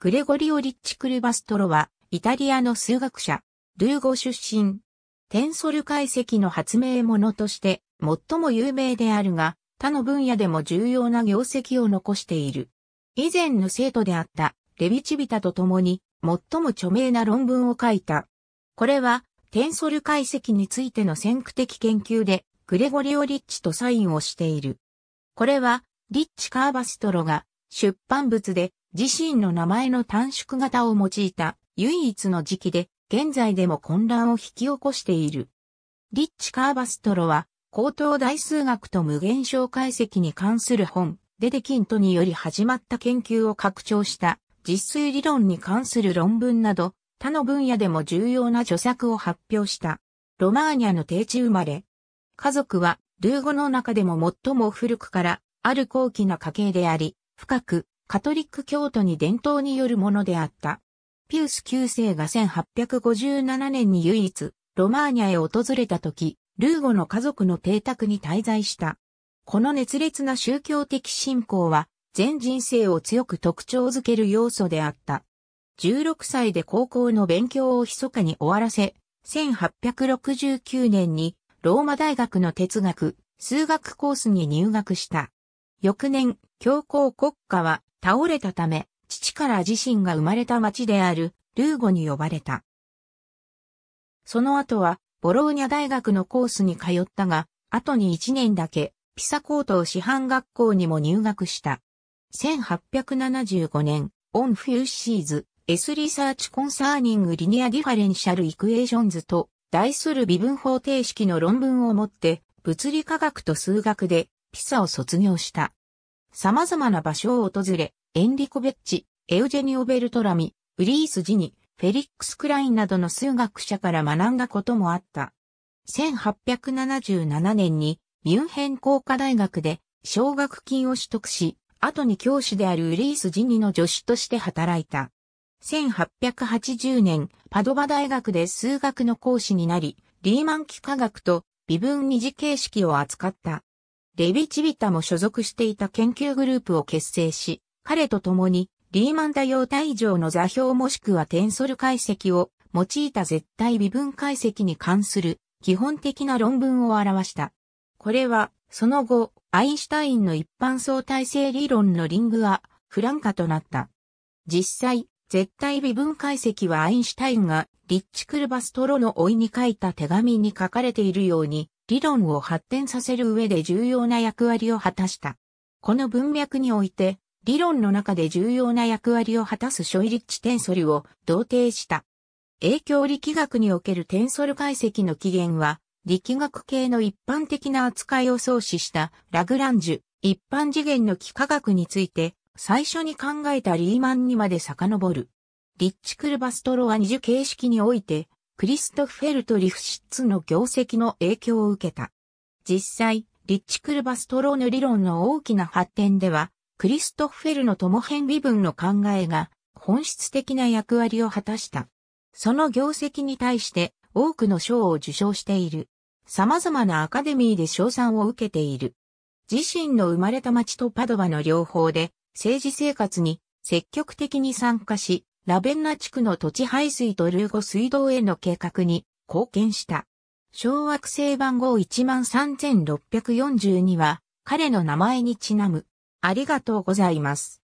グレゴリオ・リッチ・クルバストロは、イタリアの数学者、ルーゴ出身。テンソル解析の発明者として、最も有名であるが、他の分野でも重要な業績を残している。以前の生徒であった、レビチビタと共に、最も著名な論文を書いた。これは、テンソル解析についての先駆的研究で、グレゴリオ・リッチとサインをしている。これは、リッチ・カーバストロが出版物で自身の名前の短縮型を用いた唯一の時期で現在でも混乱を引き起こしている。リッチ・カーバストロは高等大数学と無限小解析に関する本、デデキントにより始まった研究を拡張した実数理論に関する論文など他の分野でも重要な著作を発表した。ロマーニャの定地生まれ。家族はルーゴの中でも最も古くからある高貴な家系であり、深くカトリック教徒に伝統によるものであった。ピウス9世が1857年に唯一、ロマーニャへ訪れた時、ルーゴの家族の邸宅に滞在した。この熱烈な宗教的信仰は、全人生を強く特徴づける要素であった。16歳で高校の勉強を密かに終わらせ、1869年にローマ大学の哲学、数学コースに入学した。翌年、教皇国家は倒れたため、父から自身が生まれた町であるルーゴに呼ばれた。その後は、ボローニャ大学のコースに通ったが、後に1年だけ、ピサ高等師範学校にも入学した。1875年、オンフューシーズ、エスリサーチコンサーニングリニアディファレンシャルイクエーションズと、題する微分方程式の論文をもって、物理科学と数学で、ピサを卒業した。様々な場所を訪れ、エンリコ・ベッチ、エウジェニオ・ベルトラミ、ウリース・ジニ、フェリックス・クラインなどの数学者から学んだこともあった。1877年にミュンヘン工科大学で奨学金を取得し、後に教師であるウリース・ジニの助手として働いた。1880年、パドバ大学で数学の講師になり、リーマン期科学と微分二次形式を扱った。レビ・チビタも所属していた研究グループを結成し、彼と共にリーマン多用体上の座標もしくはテンソル解析を用いた絶対微分解析に関する基本的な論文を表した。これは、その後、アインシュタインの一般相対性理論のリングはフランカとなった。実際、絶対微分解析はアインシュタインがリッチ・クルバストロの老いに書いた手紙に書かれているように、理論を発展させる上で重要な役割を果たした。この文脈において、理論の中で重要な役割を果たすショイリッチテンソルを同定した。影響力学におけるテンソル解析の起源は、力学系の一般的な扱いを創始したラグランジュ、一般次元の幾何学について、最初に考えたリーマンにまで遡る。リッチ・クルバストロは二重形式において、クリストフェルト・リフシッツの業績の影響を受けた。実際、リッチ・クルバストローヌ理論の大きな発展では、クリストフェルの友変微分の考えが本質的な役割を果たした。その業績に対して多くの賞を受賞している。様々なアカデミーで賞賛を受けている。自身の生まれた町とパドバの両方で政治生活に積極的に参加し、ラベンナ地区の土地排水とルーゴ水道への計画に貢献した。小惑星番号13642は彼の名前にちなむ。ありがとうございます。